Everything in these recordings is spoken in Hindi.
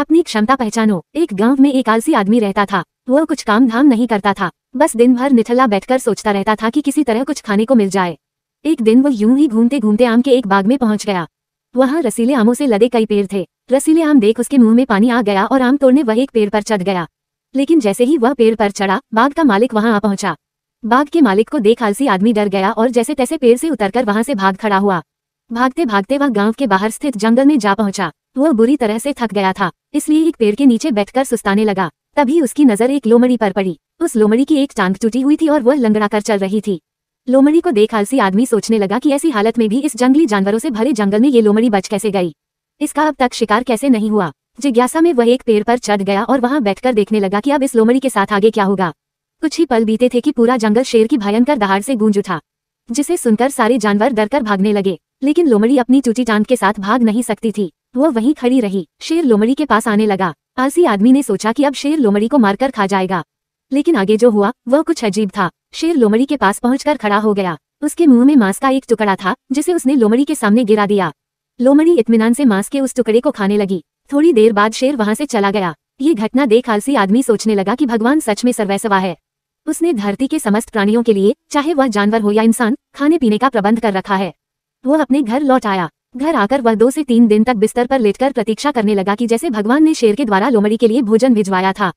अपनी क्षमता पहचानो एक गांव में एक आलसी आदमी रहता था वह कुछ काम धाम नहीं करता था बस दिन भर निठल्ला बैठकर सोचता रहता था कि किसी तरह कुछ खाने को मिल जाए एक दिन वह यूं ही घूमते घूमते आम के एक बाग में पहुंच गया वहाँ रसीले आमों से लदे कई पेड़ थे रसीले आम देख उसके मुंह में पानी आ गया और आम तोड़ने वह एक पेड़ पर चढ़ गया लेकिन जैसे ही वह पेड़ पर चढ़ा बाघ का मालिक वहाँ आ पहुंचा बाग के मालिक को देख आलसी आदमी डर गया और जैसे तैसे पेड़ से उतरकर वहाँ से भाग खड़ा हुआ भागते भागते वह गांव के बाहर स्थित जंगल में जा पहुंचा वह बुरी तरह से थक गया था इसलिए एक पेड़ के नीचे बैठकर सुस्ताने लगा तभी उसकी नजर एक लोमड़ी पर पड़ी उस लोमड़ी की एक टांग टूटी हुई थी और वह कर चल रही थी लोमड़ी को देख आलसी आदमी सोचने लगा की ऐसी हालत में भी इस जंगली जानवरों से भरे जंगल में ये लोमड़ी बच कैसे गई इसका अब तक शिकार कैसे नहीं हुआ जिज्ञासा में वह एक पेड़ पर चढ़ गया और वहां बैठकर देखने लगा कि अब इस लोमड़ी के साथ आगे क्या होगा कुछ ही पल बीते थे कि पूरा जंगल शेर की भयंकर दहाड़ से गूंज उठा जिसे सुनकर सारे जानवर डरकर भागने लगे लेकिन लोमड़ी अपनी चूची टांग के साथ भाग नहीं सकती थी वह वहीं खड़ी रही शेर लोमड़ी के पास आने लगा आलसी आदमी ने सोचा कि अब शेर लोमड़ी को मारकर खा जाएगा लेकिन आगे जो हुआ वह कुछ अजीब था शेर लोमड़ी के पास पहुंचकर खड़ा हो गया उसके मुंह में मांस का एक टुकड़ा था जिसे उसने लोमड़ी के सामने गिरा दिया लोमड़ी इतमान से मांस के उस टुकड़े को खाने लगी थोड़ी देर बाद शेर वहां से चला गया ये घटना देख आलसी आदमी सोचने लगा कि भगवान सच में सर्वैसवा है उसने धरती के समस्त प्राणियों के लिए चाहे वह जानवर हो या इंसान खाने पीने का प्रबंध कर रखा है वह अपने घर लौट आया घर आकर वह दो से तीन दिन तक बिस्तर पर लेटकर प्रतीक्षा करने लगा कि जैसे भगवान ने शेर के द्वारा लोमड़ी के लिए भोजन भिजवाया था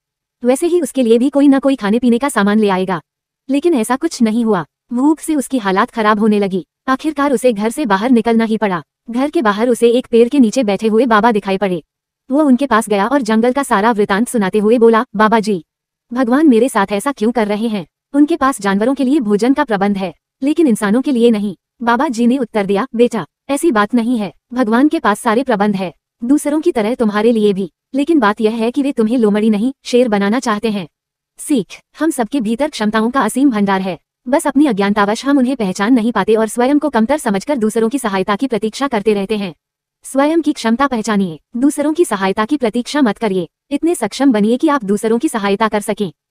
वैसे ही उसके लिए भी कोई न कोई खाने पीने का सामान ले आएगा लेकिन ऐसा कुछ नहीं हुआ भूख से उसकी हालात खराब होने लगी आखिरकार उसे घर से बाहर निकलना ही पड़ा घर के बाहर उसे एक पेड़ के नीचे बैठे हुए बाबा दिखाई पड़े वो उनके पास गया और जंगल का सारा वृतांत सुनाते हुए बोला बाबा जी भगवान मेरे साथ ऐसा क्यों कर रहे हैं उनके पास जानवरों के लिए भोजन का प्रबंध है लेकिन इंसानों के लिए नहीं बाबा जी ने उत्तर दिया बेटा ऐसी बात नहीं है भगवान के पास सारे प्रबंध है दूसरों की तरह तुम्हारे लिए भी लेकिन बात यह है कि वे तुम्हें लोमड़ी नहीं शेर बनाना चाहते हैं सीख हम सबके भीतर क्षमताओं का असीम भंडार है बस अपनी अज्ञानतावश हम उन्हें पहचान नहीं पाते और स्वयं को कमतर समझकर दूसरों की सहायता की प्रतीक्षा करते रहते हैं स्वयं की क्षमता पहचानिए दूसरों की सहायता की प्रतीक्षा मत करिए इतने सक्षम बनिए कि आप दूसरों की सहायता कर सकें